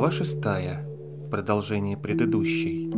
Глава 6. Продолжение предыдущей.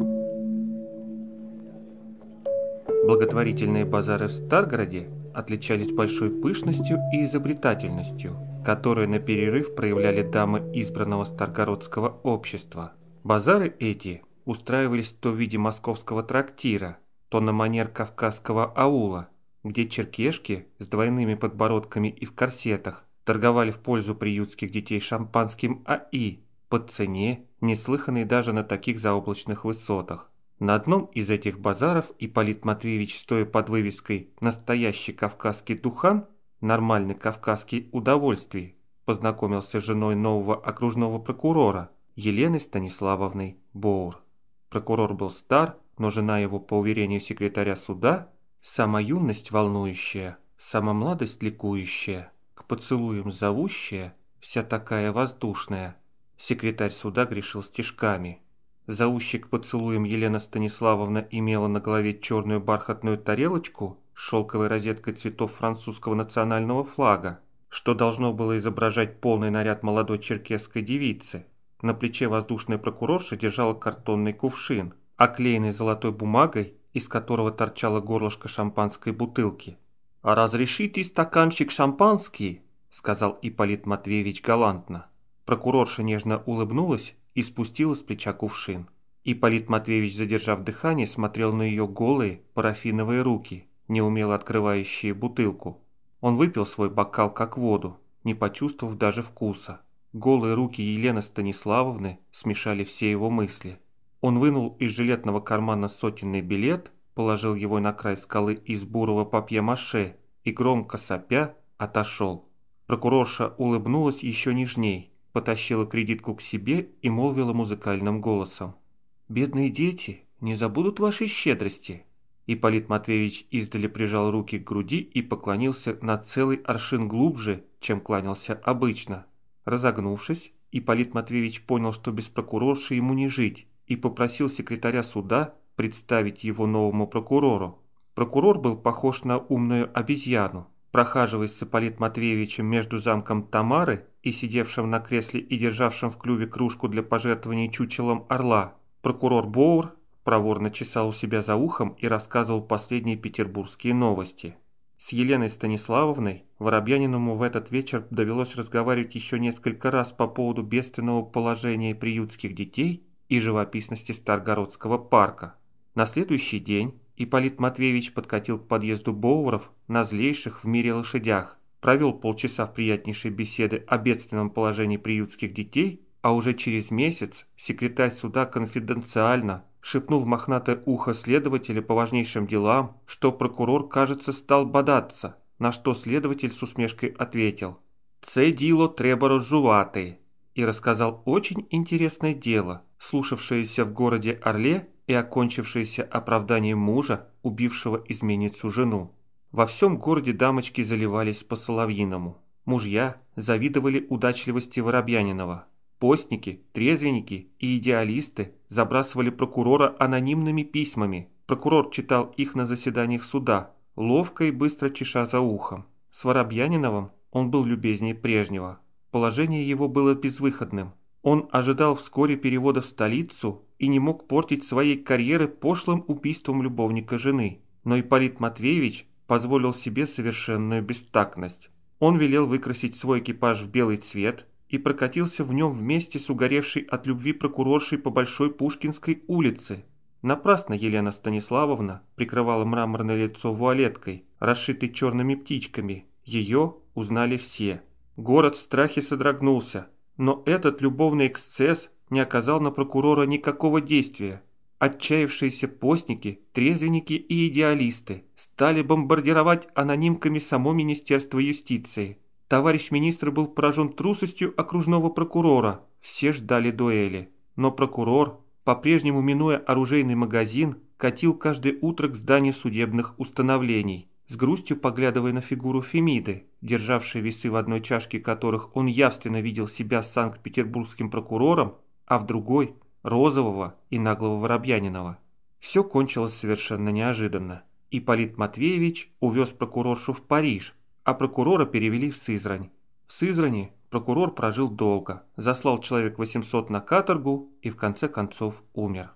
Благотворительные базары в Старгороде отличались большой пышностью и изобретательностью, которые на перерыв проявляли дамы избранного старгородского общества. Базары эти устраивались то в виде московского трактира, то на манер кавказского аула, где черкешки с двойными подбородками и в корсетах торговали в пользу приютских детей шампанским АИ, по цене, неслыханной даже на таких заоблачных высотах. На одном из этих базаров Ипполит Матвеевич, стоя под вывеской «Настоящий кавказский духан, «Нормальный кавказский удовольствие», познакомился с женой нового окружного прокурора Еленой Станиславовной Боур. Прокурор был стар, но жена его, по уверению секретаря суда, сама юность волнующая, сама младость ликующая, к поцелуям зовущая, вся такая воздушная – Секретарь суда грешил стежками. Заущик поцелуем Елена Станиславовна имела на голове черную бархатную тарелочку с шелковой розеткой цветов французского национального флага, что должно было изображать полный наряд молодой черкесской девицы. На плече воздушной прокурорша держала картонный кувшин, оклеенный золотой бумагой, из которого торчало горлышко шампанской бутылки. «А разрешите стаканчик шампанский?» – сказал Ипполит Матвеевич галантно. Прокурорша нежно улыбнулась и спустила с плеча кувшин. И Ипполит Матвеевич, задержав дыхание, смотрел на ее голые парафиновые руки, неумело открывающие бутылку. Он выпил свой бокал как воду, не почувствовав даже вкуса. Голые руки Елены Станиславовны смешали все его мысли. Он вынул из жилетного кармана сотенный билет, положил его на край скалы из бурого папье-маше и громко сопя отошел. Прокурорша улыбнулась еще нежней, потащила кредитку к себе и молвила музыкальным голосом. «Бедные дети не забудут вашей щедрости». Ипполит Матвеевич издали прижал руки к груди и поклонился на целый аршин глубже, чем кланялся обычно. Разогнувшись, Ипполит Матвеевич понял, что без прокурорши ему не жить, и попросил секретаря суда представить его новому прокурору. Прокурор был похож на умную обезьяну. Прохаживаясь с Ипполит Матвеевичем между замком Тамары и сидевшим на кресле и державшим в клюве кружку для пожертвований чучелом орла, прокурор Боур проворно чесал у себя за ухом и рассказывал последние петербургские новости. С Еленой Станиславовной Воробьяниному в этот вечер довелось разговаривать еще несколько раз по поводу бедственного положения приютских детей и живописности Старгородского парка. На следующий день Ипполит Матвеевич подкатил к подъезду Боуров на злейших в мире лошадях, провел полчаса в приятнейшей беседы о бедственном положении приютских детей, а уже через месяц секретарь суда конфиденциально шепнул в мохнатое ухо следователя по важнейшим делам, что прокурор, кажется, стал бодаться, на что следователь с усмешкой ответил «Це діло треба розжувати» и рассказал очень интересное дело, слушавшееся в городе Орле и окончившееся оправданием мужа, убившего изменницу жену. Во всем городе дамочки заливались по-соловьиному. Мужья завидовали удачливости Воробьянинова. Постники, трезвенники и идеалисты забрасывали прокурора анонимными письмами. Прокурор читал их на заседаниях суда, ловко и быстро чеша за ухом. С Воробьяниновым он был любезнее прежнего. Положение его было безвыходным. Он ожидал вскоре перевода в столицу и не мог портить своей карьеры пошлым убийством любовника жены. Но Ипполит Матвеевич позволил себе совершенную бестактность. Он велел выкрасить свой экипаж в белый цвет и прокатился в нем вместе с угоревшей от любви прокуроршей по Большой Пушкинской улице. Напрасно Елена Станиславовна прикрывала мраморное лицо вуалеткой, расшитой черными птичками. Ее узнали все. Город в страхе содрогнулся, но этот любовный эксцесс не оказал на прокурора никакого действия – Отчаявшиеся постники, трезвенники и идеалисты стали бомбардировать анонимками само Министерство юстиции. Товарищ министр был поражен трусостью окружного прокурора, все ждали дуэли. Но прокурор, по-прежнему минуя оружейный магазин, катил каждое утро к зданию судебных установлений, с грустью поглядывая на фигуру Фемиды, державшей весы в одной чашке которых он явственно видел себя с санкт-петербургским прокурором, а в другой – Розового и наглого Воробьянинова. Все кончилось совершенно неожиданно. и Полит Матвеевич увез прокуроршу в Париж, а прокурора перевели в Сызрань. В Сызрани прокурор прожил долго, заслал человек 800 на каторгу и в конце концов умер.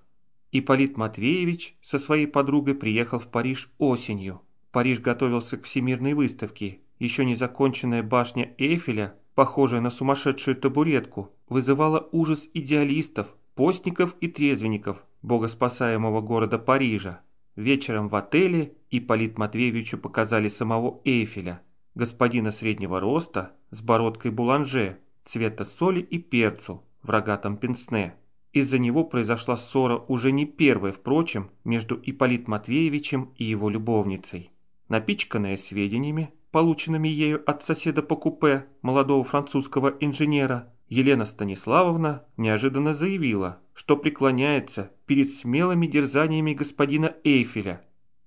И Полит Матвеевич со своей подругой приехал в Париж осенью. Париж готовился к всемирной выставке. Еще не законченная башня Эйфеля, похожая на сумасшедшую табуретку, вызывала ужас идеалистов, постников и трезвенников богоспасаемого города Парижа. Вечером в отеле Ипполит Матвеевичу показали самого Эйфеля, господина среднего роста с бородкой буланже, цвета соли и перцу в рогатом пенсне. Из-за него произошла ссора уже не первая, впрочем, между Ипполит Матвеевичем и его любовницей. Напичканная сведениями, полученными ею от соседа по купе, молодого французского инженера, Елена Станиславовна неожиданно заявила, что преклоняется перед смелыми дерзаниями господина Эйфеля.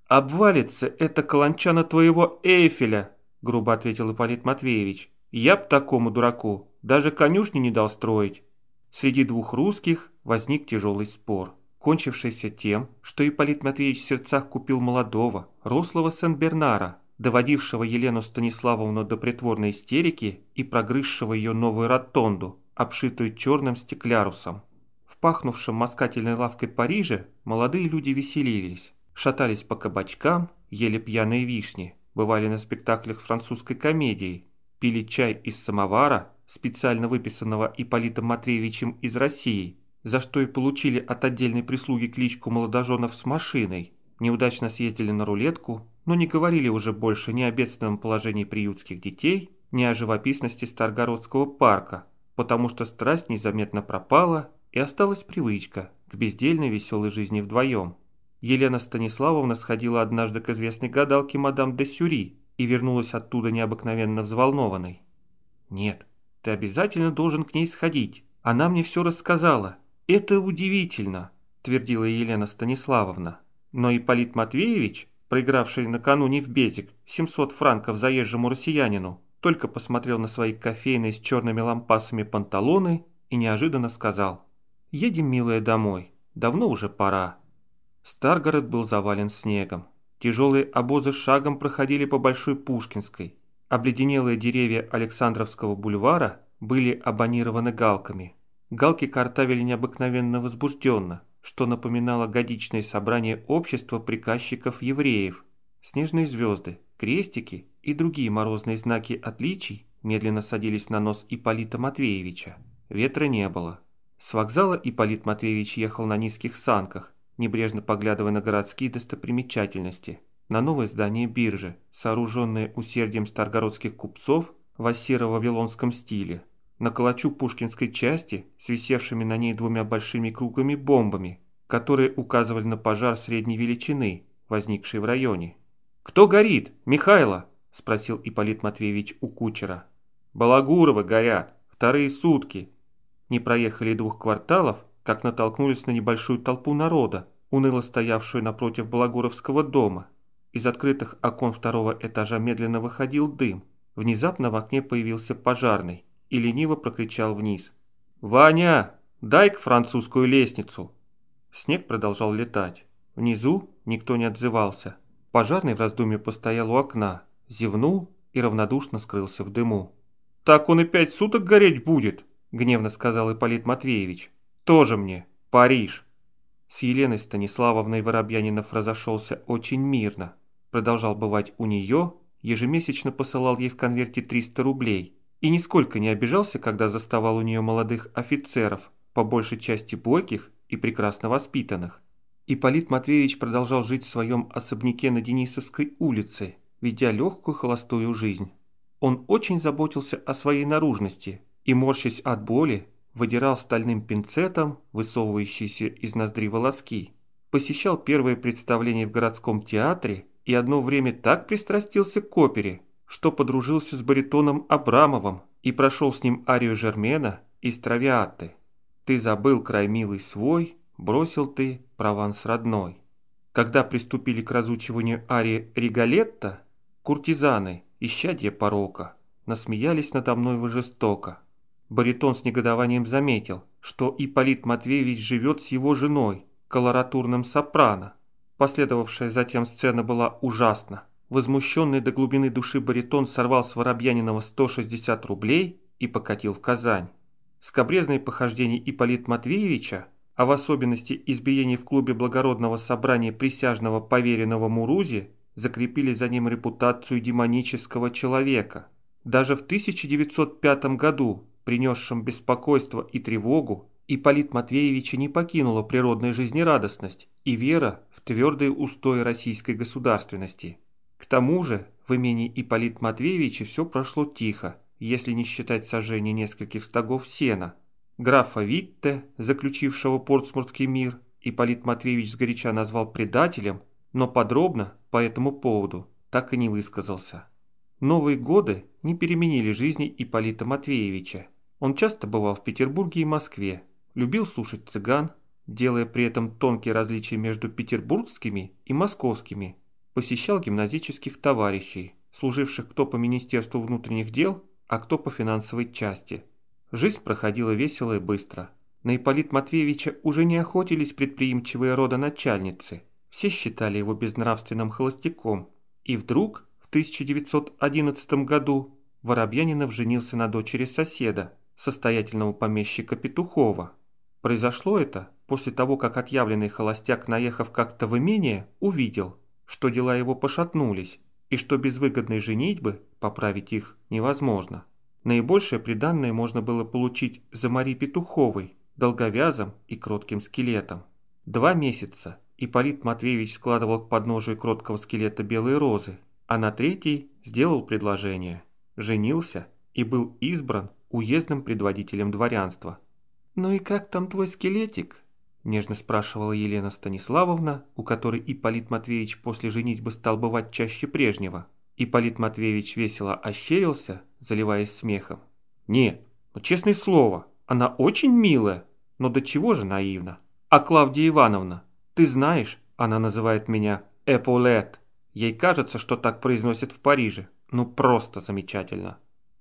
«Обвалится эта каланчана твоего Эйфеля!» – грубо ответил Ипполит Матвеевич. «Я б такому дураку даже конюшни не дал строить». Среди двух русских возник тяжелый спор, кончившийся тем, что Ипполит Матвеевич в сердцах купил молодого, рослого Сен-Бернара – доводившего Елену Станиславовну до притворной истерики и прогрызшего ее новую ротонду, обшитую черным стеклярусом. В пахнувшем москательной лавкой Париже молодые люди веселились, шатались по кабачкам, ели пьяные вишни, бывали на спектаклях французской комедии, пили чай из самовара, специально выписанного Ипполитом Матвеевичем из России, за что и получили от отдельной прислуги кличку молодоженов с машиной, неудачно съездили на рулетку, но не говорили уже больше ни о бедственном положении приютских детей, ни о живописности Старгородского парка, потому что страсть незаметно пропала и осталась привычка к бездельной веселой жизни вдвоем. Елена Станиславовна сходила однажды к известной гадалке мадам де Сюри и вернулась оттуда необыкновенно взволнованной. «Нет, ты обязательно должен к ней сходить. Она мне все рассказала. Это удивительно», – твердила Елена Станиславовна. Но Ипполит Матвеевич проигравший накануне в Безик 700 франков заезжему россиянину, только посмотрел на свои кофейные с черными лампасами панталоны и неожиданно сказал «Едем, милая, домой. Давно уже пора». Старгород был завален снегом. Тяжелые обозы шагом проходили по Большой Пушкинской. Обледенелые деревья Александровского бульвара были абонированы галками. Галки картавили необыкновенно возбужденно, что напоминало годичное собрание общества приказчиков евреев. Снежные звезды, крестики и другие морозные знаки отличий медленно садились на нос Ипполита Матвеевича. Ветра не было. С вокзала Ипполит Матвеевич ехал на низких санках, небрежно поглядывая на городские достопримечательности, на новое здание биржи, сооруженное усердием старгородских купцов в ассиро-вавилонском стиле – на калачу пушкинской части, свисевшими на ней двумя большими круглыми бомбами, которые указывали на пожар средней величины, возникший в районе. «Кто горит? Михайло?» – спросил Ипполит Матвеевич у кучера. «Балагуровы горят. Вторые сутки». Не проехали двух кварталов, как натолкнулись на небольшую толпу народа, уныло стоявшую напротив Балагуровского дома. Из открытых окон второго этажа медленно выходил дым. Внезапно в окне появился пожарный и лениво прокричал вниз. «Ваня, к французскую лестницу!» Снег продолжал летать. Внизу никто не отзывался. Пожарный в раздумье постоял у окна, зевнул и равнодушно скрылся в дыму. «Так он и пять суток гореть будет!» – гневно сказал Ипполит Матвеевич. «Тоже мне, Париж!» С Еленой Станиславовной Воробьянинов разошелся очень мирно. Продолжал бывать у нее, ежемесячно посылал ей в конверте 300 рублей – и нисколько не обижался, когда заставал у нее молодых офицеров, по большей части бойких и прекрасно воспитанных. Ипполит Матвеевич продолжал жить в своем особняке на Денисовской улице, ведя легкую холостую жизнь. Он очень заботился о своей наружности и, морщась от боли, выдирал стальным пинцетом высовывающиеся из ноздри волоски. Посещал первые представления в городском театре и одно время так пристрастился к опере – что подружился с баритоном Абрамовым и прошел с ним арию Жермена из Травиаты. Ты забыл край милый свой, бросил ты Прованс родной. Когда приступили к разучиванию арии Ригалетта, куртизаны, исчадие порока, насмеялись надо мной вы жестоко. Баритон с негодованием заметил, что Ипполит Матвеевич живет с его женой, колоратурным сопрано. Последовавшая затем сцена была ужасна. Возмущенный до глубины души баритон сорвал с Воробьянинова 160 рублей и покатил в Казань. Скобрезные похождения Ипполит Матвеевича, а в особенности избиение в клубе благородного собрания присяжного поверенного Мурузи, закрепили за ним репутацию демонического человека. Даже в 1905 году, принесшем беспокойство и тревогу, Ипполит Матвеевича не покинула природная жизнерадостность и вера в твердые устои российской государственности. К тому же в имени Ипполит Матвеевича все прошло тихо, если не считать сожжения нескольких стогов сена. Графа Витте, заключившего Портсмурский мир, Ипполит Матвеевич сгоряча назвал предателем, но подробно по этому поводу так и не высказался. Новые годы не переменили жизни Ипполита Матвеевича. Он часто бывал в Петербурге и Москве, любил слушать цыган, делая при этом тонкие различия между петербургскими и московскими посещал гимназических товарищей, служивших кто по Министерству внутренних дел, а кто по финансовой части. Жизнь проходила весело и быстро. На Ипполит Матвеевича уже не охотились предприимчивые родоначальницы. Все считали его безнравственным холостяком. И вдруг, в 1911 году, Воробьянинов женился на дочери соседа, состоятельного помещика Петухова. Произошло это после того, как отъявленный холостяк, наехав как-то в имение, увидел – что дела его пошатнулись и что без выгодной женитьбы поправить их невозможно. Наибольшее приданное можно было получить за Мари Петуховой, долговязым и кротким скелетом. Два месяца Ипполит Матвеевич складывал к подножию кроткого скелета белые розы, а на третий сделал предложение, женился и был избран уездным предводителем дворянства. «Ну и как там твой скелетик?» – нежно спрашивала Елена Станиславовна, у которой Ипполит Матвеевич после женитьбы стал бывать чаще прежнего. Ипполит Матвеевич весело ощерился, заливаясь смехом. «Не, ну честное слово, она очень милая, но до чего же наивна. А Клавдия Ивановна, ты знаешь, она называет меня Эполет. Ей кажется, что так произносят в Париже. Ну просто замечательно».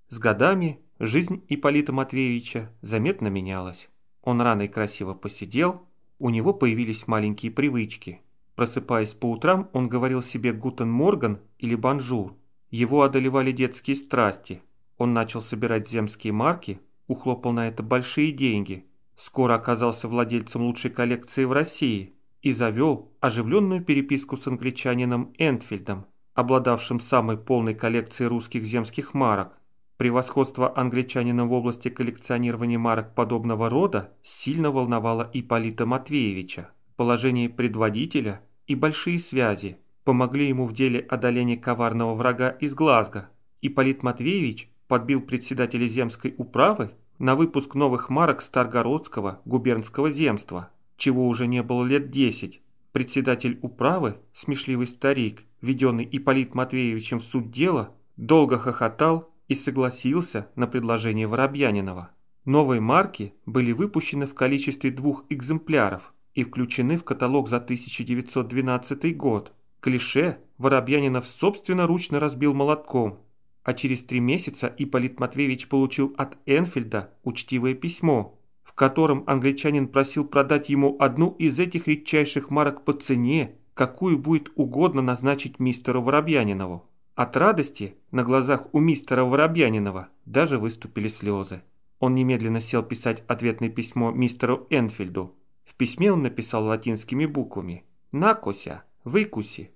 С годами жизнь Ипполита Матвеевича заметно менялась. Он рано и красиво посидел, у него появились маленькие привычки. Просыпаясь по утрам, он говорил себе «Гутен Морган» или «Бонжур». Его одолевали детские страсти. Он начал собирать земские марки, ухлопал на это большие деньги. Скоро оказался владельцем лучшей коллекции в России и завел оживленную переписку с англичанином Энтфильдом, обладавшим самой полной коллекцией русских земских марок. Превосходство англичанина в области коллекционирования марок подобного рода сильно волновало Ипполита Матвеевича. Положение предводителя и большие связи помогли ему в деле одоления коварного врага из Глазго. Ипполит Матвеевич подбил председателя земской управы на выпуск новых марок Старгородского губернского земства, чего уже не было лет 10. Председатель управы, смешливый старик, введенный Ипполит Матвеевичем в суд дела, долго хохотал и согласился на предложение Воробьянинова. Новые марки были выпущены в количестве двух экземпляров и включены в каталог за 1912 год. Клише Воробьянинов собственноручно разбил молотком, а через три месяца Ипполит Матвеевич получил от Энфильда учтивое письмо, в котором англичанин просил продать ему одну из этих редчайших марок по цене, какую будет угодно назначить мистеру Воробьянинову. От радости на глазах у мистера Воробьянинова даже выступили слезы. Он немедленно сел писать ответное письмо мистеру Энфильду. В письме он написал латинскими буквами «Накося, выкуси».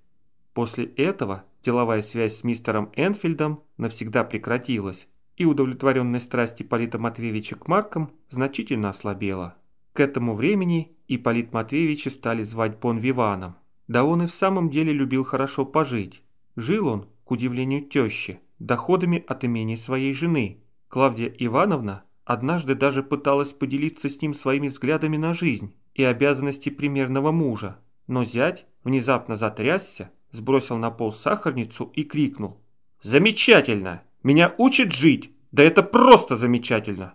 После этого деловая связь с мистером Энфильдом навсегда прекратилась, и удовлетворенная страсть Ипполита Матвеевича к маркам значительно ослабела. К этому времени Ипполит Матвеевича стали звать Бон Виваном. Да он и в самом деле любил хорошо пожить. Жил он удивлению тещи, доходами от имени своей жены. Клавдия Ивановна однажды даже пыталась поделиться с ним своими взглядами на жизнь и обязанности примерного мужа. Но зять внезапно затрясся, сбросил на пол сахарницу и крикнул. «Замечательно! Меня учит жить! Да это просто замечательно!»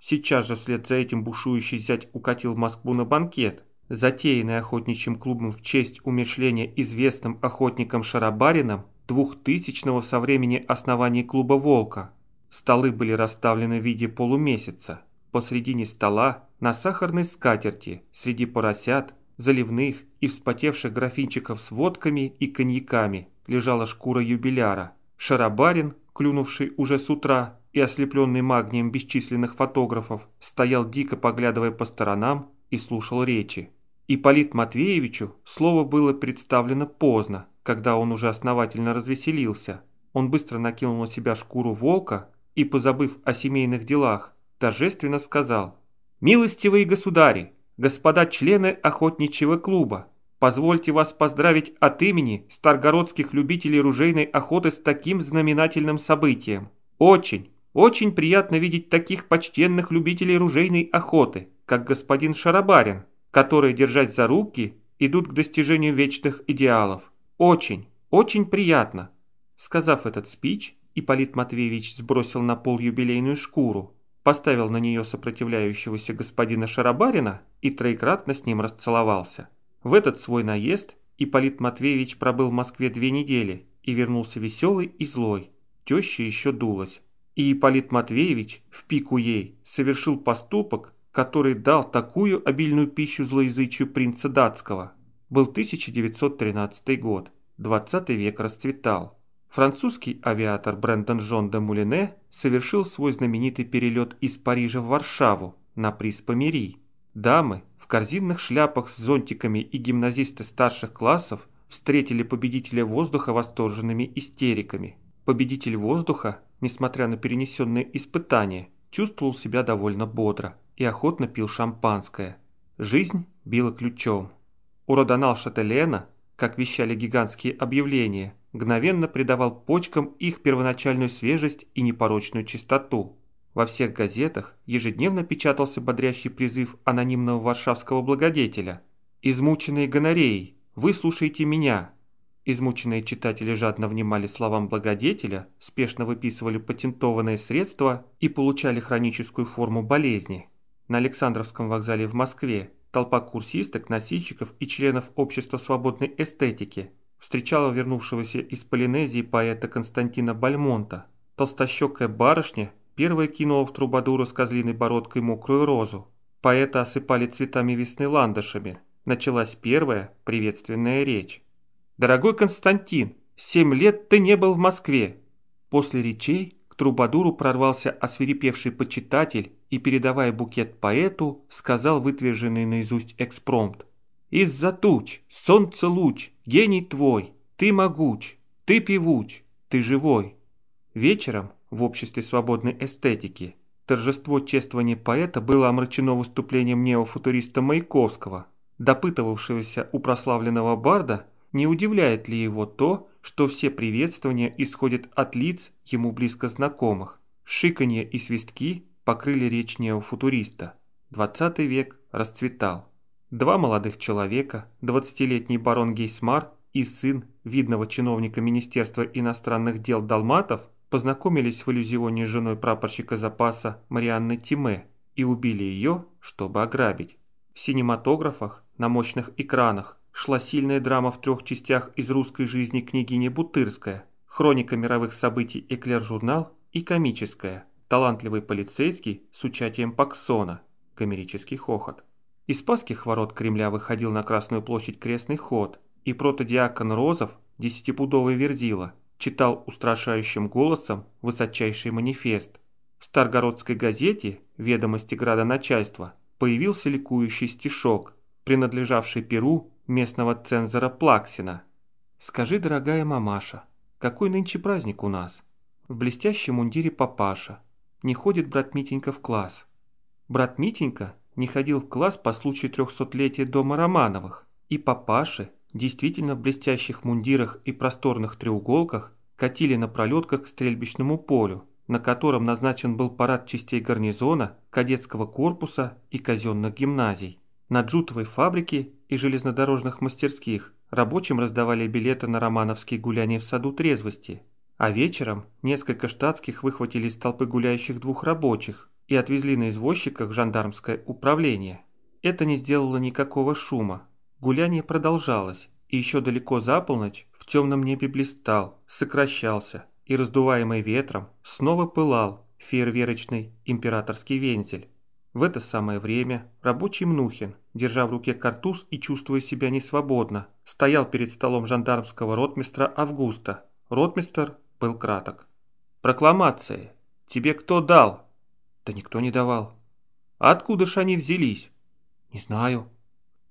Сейчас же вслед за этим бушующий зять укатил в Москву на банкет, затеянный охотничьим клубом в честь умешления известным охотником Шарабарином 2000 со времени основания клуба «Волка». Столы были расставлены в виде полумесяца. Посредине стола, на сахарной скатерти, среди поросят, заливных и вспотевших графинчиков с водками и коньяками лежала шкура юбиляра. Шарабарин, клюнувший уже с утра и ослепленный магнием бесчисленных фотографов, стоял дико поглядывая по сторонам и слушал речи. Ипполит Матвеевичу слово было представлено поздно, когда он уже основательно развеселился, он быстро накинул на себя шкуру волка и, позабыв о семейных делах, торжественно сказал «Милостивые государи, господа члены охотничьего клуба, позвольте вас поздравить от имени старгородских любителей ружейной охоты с таким знаменательным событием. Очень, очень приятно видеть таких почтенных любителей ружейной охоты, как господин Шарабарин, которые, держась за руки, идут к достижению вечных идеалов. «Очень, очень приятно!» Сказав этот спич, Ипполит Матвеевич сбросил на пол юбилейную шкуру, поставил на нее сопротивляющегося господина Шарабарина и троекратно с ним расцеловался. В этот свой наезд Ипполит Матвеевич пробыл в Москве две недели и вернулся веселый и злой. Теща еще дулась. И Ипполит Матвеевич, в пику ей, совершил поступок, который дал такую обильную пищу злоязычию принца датского – был 1913 год, 20 век расцветал. Французский авиатор Брэндон Жон де Мулине совершил свой знаменитый перелет из Парижа в Варшаву на приз Помири. Дамы в корзинных шляпах с зонтиками и гимназисты старших классов встретили победителя воздуха восторженными истериками. Победитель воздуха, несмотря на перенесенные испытания, чувствовал себя довольно бодро и охотно пил шампанское. Жизнь била ключом. У Родонал Шателена, как вещали гигантские объявления, мгновенно придавал почкам их первоначальную свежесть и непорочную чистоту. Во всех газетах ежедневно печатался бодрящий призыв анонимного варшавского благодетеля. «Измученные гонореей, выслушайте меня!» Измученные читатели жадно внимали словам благодетеля, спешно выписывали патентованные средства и получали хроническую форму болезни. На Александровском вокзале в Москве Толпа курсисток, носильщиков и членов общества свободной эстетики встречала вернувшегося из Полинезии поэта Константина Бальмонта. Толстощекая барышня первая кинула в трубадуру с козлиной бородкой мокрую розу. Поэта осыпали цветами весны ландышами. Началась первая приветственная речь. «Дорогой Константин, семь лет ты не был в Москве!» После речей к трубадуру прорвался освирепевший почитатель и, передавая букет поэту, сказал вытверженный наизусть экспромт. «Из-за туч, солнце луч, гений твой, ты могуч, ты певуч, ты живой». Вечером в обществе свободной эстетики торжество чествования поэта было омрачено выступлением неофутуриста Маяковского, допытывавшегося у прославленного барда, не удивляет ли его то, что все приветствования исходят от лиц ему близко знакомых. Шиканье и свистки покрыли речь неофутуриста. 20 век расцветал. Два молодых человека, 20-летний барон Гейсмар и сын видного чиновника Министерства иностранных дел Далматов, познакомились в иллюзионе с женой прапорщика запаса Марианны Тиме и убили ее, чтобы ограбить. В синематографах, на мощных экранах, шла сильная драма в трех частях из русской жизни княгини Бутырская, хроника мировых событий «Эклер-журнал» и комическая – талантливый полицейский с участием Паксона, камерический хохот. Из Спасских ворот Кремля выходил на Красную площадь крестный ход, и протодиакон Розов, десятипудовый верзила, читал устрашающим голосом высочайший манифест. В Старгородской газете «Ведомости градоначальства» появился ликующий стишок, принадлежавший перу местного цензора Плаксина. «Скажи, дорогая мамаша, какой нынче праздник у нас?» В блестящем мундире папаша – не ходит брат Митенька в класс. Брат Митенька не ходил в класс по случаю трехсотлетия дома Романовых, и папаши, действительно в блестящих мундирах и просторных треуголках, катили на пролетках к стрельбищному полю, на котором назначен был парад частей гарнизона, кадетского корпуса и казенных гимназий. На джутовой фабрике и железнодорожных мастерских рабочим раздавали билеты на романовские гуляния в саду трезвости – а вечером несколько штатских выхватили из толпы гуляющих двух рабочих и отвезли на извозчиках в жандармское управление. Это не сделало никакого шума. Гуляние продолжалось, и еще далеко за полночь в темном небе блистал, сокращался и, раздуваемый ветром, снова пылал фейерверочный императорский вензель. В это самое время рабочий Мнухин, держа в руке картуз и чувствуя себя несвободно, стоял перед столом жандармского ротмистра Августа – Ротмистер был краток. Прокламация? Тебе кто дал?» «Да никто не давал». откуда ж они взялись?» «Не знаю».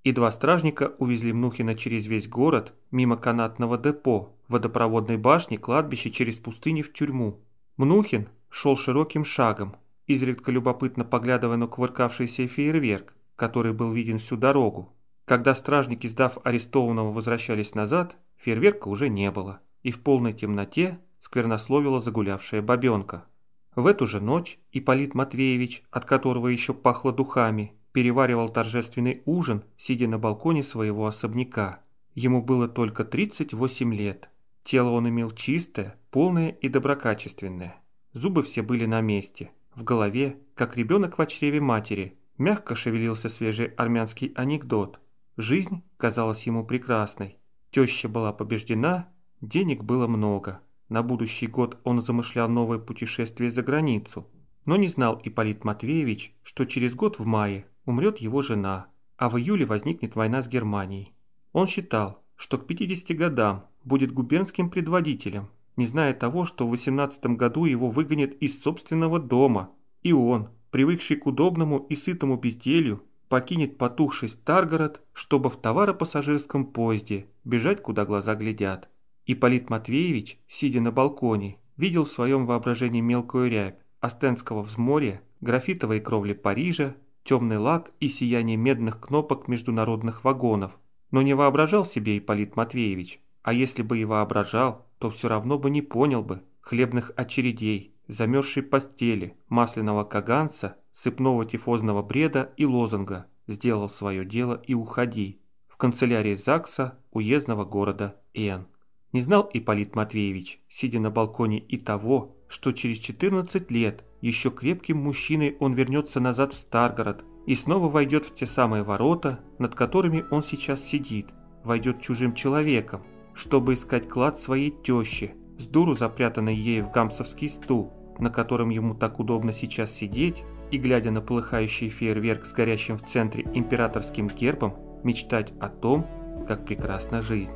И два стражника увезли Мнухина через весь город, мимо канатного депо, водопроводной башни, кладбища через пустыни в тюрьму. Мнухин шел широким шагом, изредка любопытно поглядывая на кувыркавшийся фейерверк, который был виден всю дорогу. Когда стражники, сдав арестованного, возвращались назад, фейерверка уже не было и в полной темноте сквернословила загулявшая бабенка. В эту же ночь Ипполит Матвеевич, от которого еще пахло духами, переваривал торжественный ужин, сидя на балконе своего особняка. Ему было только 38 лет. Тело он имел чистое, полное и доброкачественное. Зубы все были на месте. В голове, как ребенок в чреве матери, мягко шевелился свежий армянский анекдот. Жизнь казалась ему прекрасной. Теща была побеждена, Денег было много. На будущий год он замышлял новое путешествие за границу. Но не знал Ипполит Матвеевич, что через год в мае умрет его жена, а в июле возникнет война с Германией. Он считал, что к 50 годам будет губернским предводителем, не зная того, что в 18 году его выгонят из собственного дома. И он, привыкший к удобному и сытому безделью, покинет потухший Старгород, чтобы в товаропассажирском поезде бежать, куда глаза глядят. Ипполит Матвеевич, сидя на балконе, видел в своем воображении мелкую рябь, Остенского взморья, графитовые кровли Парижа, темный лак и сияние медных кнопок международных вагонов. Но не воображал себе Ипполит Матвеевич, а если бы и воображал, то все равно бы не понял бы хлебных очередей, замерзшей постели, масляного каганца, сыпного тифозного бреда и лозунга «Сделал свое дело и уходи» в канцелярии ЗАГСа уездного города Н. Не знал Ипполит Матвеевич, сидя на балконе, и того, что через 14 лет еще крепким мужчиной он вернется назад в Старгород и снова войдет в те самые ворота, над которыми он сейчас сидит, войдет чужим человеком, чтобы искать клад своей тещи, с дуру запрятанной ей в гамсовский стул, на котором ему так удобно сейчас сидеть и, глядя на полыхающий фейерверк с горящим в центре императорским гербом, мечтать о том, как прекрасна жизнь.